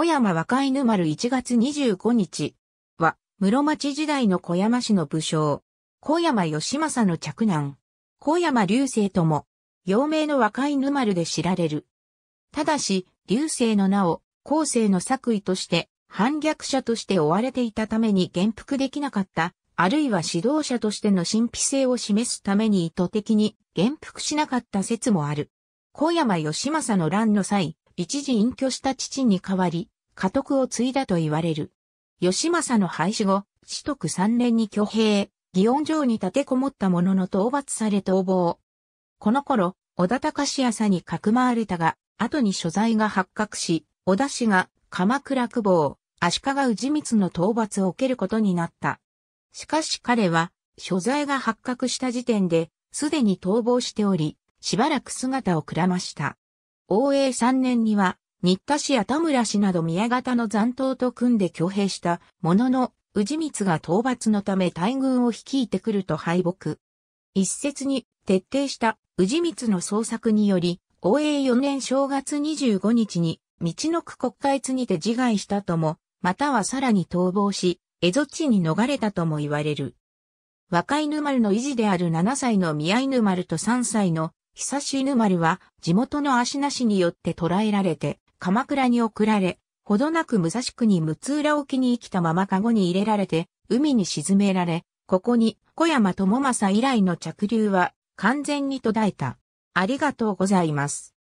小山若犬丸1月25日は、室町時代の小山市の武将、小山義政の着男、小山流星とも、陽明の若犬丸で知られる。ただし、流星の名を、後世の作為として、反逆者として追われていたために元服できなかった、あるいは指導者としての神秘性を示すために意図的に元服しなかった説もある。小山義政の乱の際、一時隠居した父に代わり、家督を継いだと言われる。義政の廃止後、四徳三年に挙兵、祇園城に立てこもったものの討伐され逃亡。この頃、小田隆史朝にかくまわれたが、後に所在が発覚し、小田氏が鎌倉久保、足利氏光の討伐を受けることになった。しかし彼は、所在が発覚した時点で、すでに逃亡しており、しばらく姿をくらました。応永3年には、新田氏や田村氏など宮方の残党と組んで挙兵したものの、氏光が討伐のため大軍を率いてくると敗北。一説に徹底した氏光の捜索により、応永4年正月25日に、道の区国会津にて自害したとも、またはさらに逃亡し、江戸地に逃れたとも言われる。若犬丸の維持である7歳の宮犬丸と3歳の久し犬丸は地元の足なしによって捕らえられて、鎌倉に送られ、ほどなく武蔵国六浦沖に生きたまま籠に入れられて、海に沈められ、ここに小山智正以来の着流は完全に途絶えた。ありがとうございます。